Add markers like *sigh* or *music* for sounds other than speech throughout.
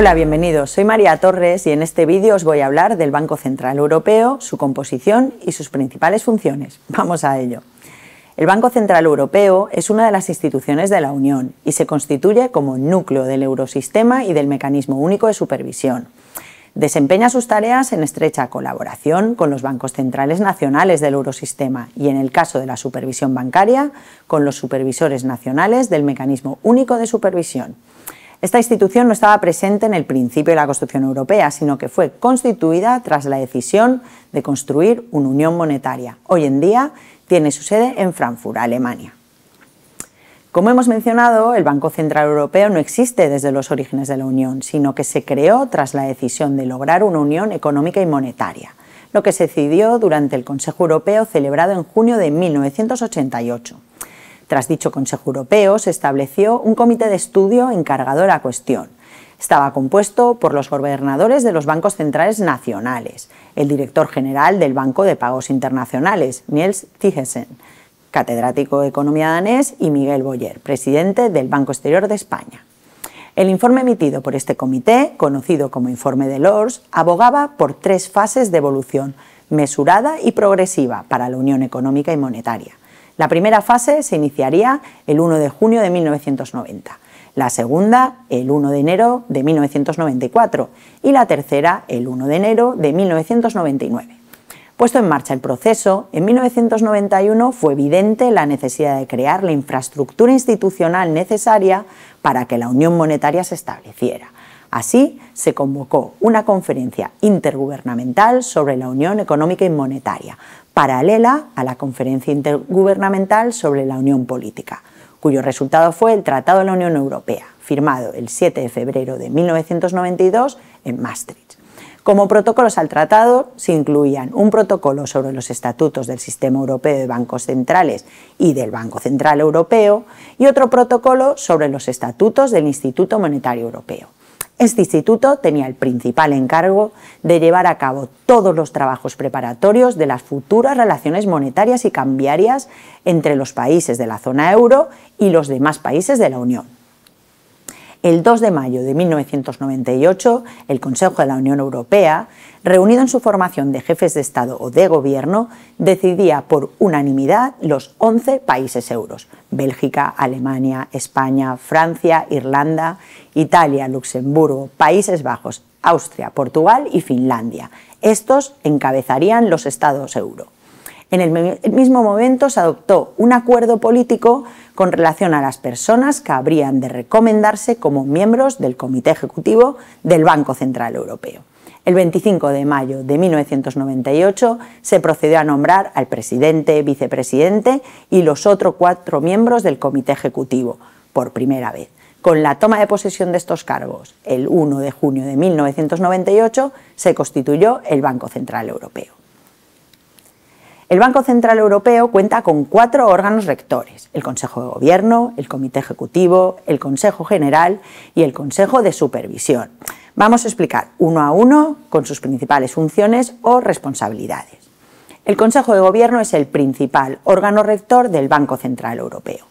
Hola, bienvenidos. Soy María Torres y en este vídeo os voy a hablar del Banco Central Europeo, su composición y sus principales funciones. *laughs* Vamos a ello. El Banco Central Europeo es una de las instituciones de la Unión y se constituye como núcleo del eurosistema y del mecanismo único de supervisión. Desempeña sus tareas en estrecha colaboración con los bancos centrales nacionales del eurosistema y, en el caso de la supervisión bancaria, con los supervisores nacionales del mecanismo único de supervisión. Esta institución no estaba presente en el principio de la construcción europea, sino que fue constituida tras la decisión de construir una unión monetaria. Hoy en día tiene su sede en Frankfurt, Alemania. Como hemos mencionado, el Banco Central Europeo no existe desde los orígenes de la Unión, sino que se creó tras la decisión de lograr una unión económica y monetaria, lo que se decidió durante el Consejo Europeo celebrado en junio de 1988. Tras dicho Consejo Europeo, se estableció un comité de estudio encargado de la cuestión. Estaba compuesto por los gobernadores de los bancos centrales nacionales, el director general del Banco de Pagos Internacionales, Niels Tijesen, catedrático de Economía danés, y Miguel Boyer, presidente del Banco Exterior de España. El informe emitido por este comité, conocido como Informe de Lors, abogaba por tres fases de evolución, mesurada y progresiva para la Unión Económica y Monetaria. La primera fase se iniciaría el 1 de junio de 1990, la segunda el 1 de enero de 1994 y la tercera el 1 de enero de 1999. Puesto en marcha el proceso, en 1991 fue evidente la necesidad de crear la infraestructura institucional necesaria para que la Unión Monetaria se estableciera. Así, se convocó una conferencia intergubernamental sobre la Unión Económica y Monetaria, paralela a la Conferencia Intergubernamental sobre la Unión Política, cuyo resultado fue el Tratado de la Unión Europea, firmado el 7 de febrero de 1992 en Maastricht. Como protocolos al tratado se incluían un protocolo sobre los estatutos del Sistema Europeo de Bancos Centrales y del Banco Central Europeo y otro protocolo sobre los estatutos del Instituto Monetario Europeo. Este instituto tenía el principal encargo de llevar a cabo todos los trabajos preparatorios de las futuras relaciones monetarias y cambiarias entre los países de la zona euro y los demás países de la Unión el 2 de mayo de 1998, el Consejo de la Unión Europea, reunido en su formación de jefes de Estado o de Gobierno, decidía por unanimidad los 11 países euros, Bélgica, Alemania, España, Francia, Irlanda, Italia, Luxemburgo, Países Bajos, Austria, Portugal y Finlandia. Estos encabezarían los estados euro. En el mismo momento se adoptó un acuerdo político con relación a las personas que habrían de recomendarse como miembros del Comité Ejecutivo del Banco Central Europeo. El 25 de mayo de 1998 se procedió a nombrar al presidente, vicepresidente y los otros cuatro miembros del Comité Ejecutivo, por primera vez. Con la toma de posesión de estos cargos, el 1 de junio de 1998, se constituyó el Banco Central Europeo. El Banco Central Europeo cuenta con cuatro órganos rectores, el Consejo de Gobierno, el Comité Ejecutivo, el Consejo General y el Consejo de Supervisión. Vamos a explicar uno a uno con sus principales funciones o responsabilidades. El Consejo de Gobierno es el principal órgano rector del Banco Central Europeo.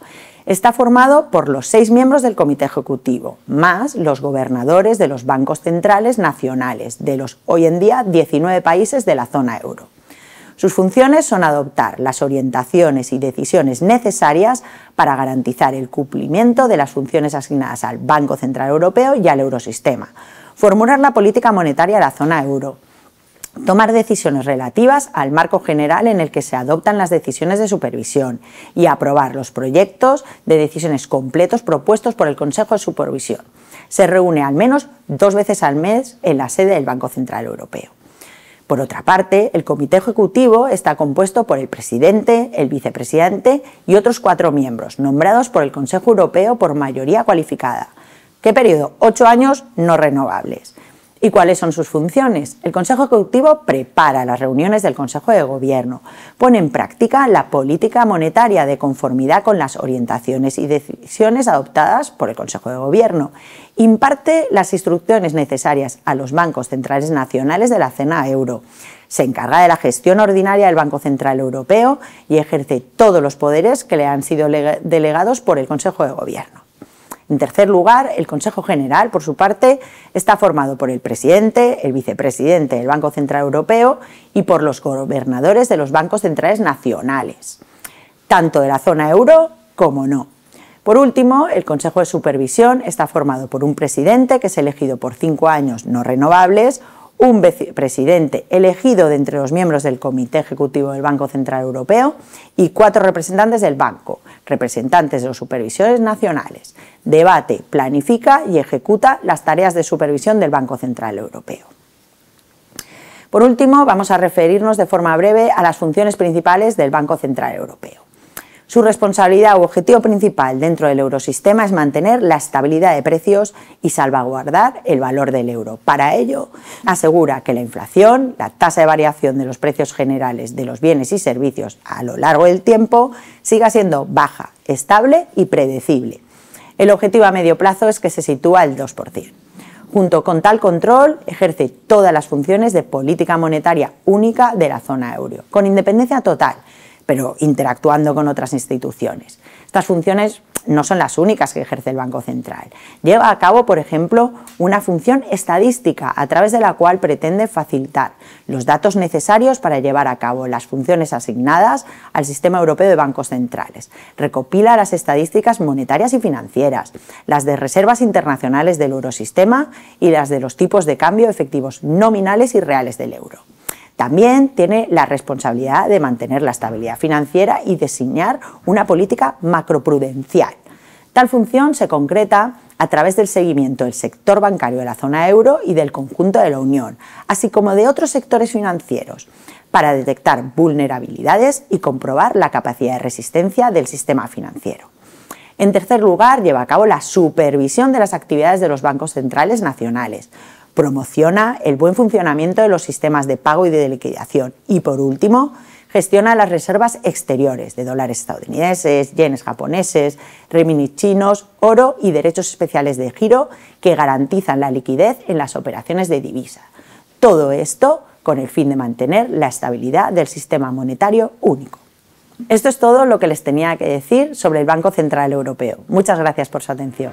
Está formado por los seis miembros del Comité Ejecutivo, más los gobernadores de los bancos centrales nacionales de los hoy en día 19 países de la zona euro. Sus funciones son adoptar las orientaciones y decisiones necesarias para garantizar el cumplimiento de las funciones asignadas al Banco Central Europeo y al Eurosistema, formular la política monetaria de la zona euro, tomar decisiones relativas al marco general en el que se adoptan las decisiones de supervisión y aprobar los proyectos de decisiones completos propuestos por el Consejo de Supervisión. Se reúne al menos dos veces al mes en la sede del Banco Central Europeo. Por otra parte, el comité ejecutivo está compuesto por el presidente, el vicepresidente y otros cuatro miembros, nombrados por el Consejo Europeo por mayoría cualificada. ¿Qué periodo? Ocho años no renovables. ¿Y cuáles son sus funciones? El Consejo Ejecutivo prepara las reuniones del Consejo de Gobierno, pone en práctica la política monetaria de conformidad con las orientaciones y decisiones adoptadas por el Consejo de Gobierno, imparte las instrucciones necesarias a los bancos centrales nacionales de la cena euro, se encarga de la gestión ordinaria del Banco Central Europeo y ejerce todos los poderes que le han sido delegados por el Consejo de Gobierno. En tercer lugar, el Consejo General, por su parte, está formado por el presidente, el vicepresidente del Banco Central Europeo y por los gobernadores de los bancos centrales nacionales, tanto de la zona euro como no. Por último, el Consejo de Supervisión está formado por un presidente que es elegido por cinco años no renovables, un presidente elegido de entre los miembros del Comité Ejecutivo del Banco Central Europeo y cuatro representantes del banco, representantes de los supervisores nacionales. Debate, planifica y ejecuta las tareas de supervisión del Banco Central Europeo. Por último, vamos a referirnos de forma breve a las funciones principales del Banco Central Europeo. Su responsabilidad u objetivo principal dentro del eurosistema es mantener la estabilidad de precios y salvaguardar el valor del euro. Para ello, asegura que la inflación, la tasa de variación de los precios generales de los bienes y servicios a lo largo del tiempo, siga siendo baja, estable y predecible. El objetivo a medio plazo es que se sitúa al 2%. Junto con tal control, ejerce todas las funciones de política monetaria única de la zona euro, con independencia total pero interactuando con otras instituciones. Estas funciones no son las únicas que ejerce el Banco Central. Lleva a cabo, por ejemplo, una función estadística a través de la cual pretende facilitar los datos necesarios para llevar a cabo las funciones asignadas al Sistema Europeo de Bancos Centrales. Recopila las estadísticas monetarias y financieras, las de reservas internacionales del eurosistema y las de los tipos de cambio efectivos nominales y reales del euro también tiene la responsabilidad de mantener la estabilidad financiera y diseñar una política macroprudencial. Tal función se concreta a través del seguimiento del sector bancario de la zona euro y del conjunto de la Unión, así como de otros sectores financieros, para detectar vulnerabilidades y comprobar la capacidad de resistencia del sistema financiero. En tercer lugar, lleva a cabo la supervisión de las actividades de los bancos centrales nacionales, promociona el buen funcionamiento de los sistemas de pago y de liquidación y, por último, gestiona las reservas exteriores de dólares estadounidenses, yenes japoneses, reminis chinos, oro y derechos especiales de giro que garantizan la liquidez en las operaciones de divisa. Todo esto con el fin de mantener la estabilidad del sistema monetario único. Esto es todo lo que les tenía que decir sobre el Banco Central Europeo. Muchas gracias por su atención.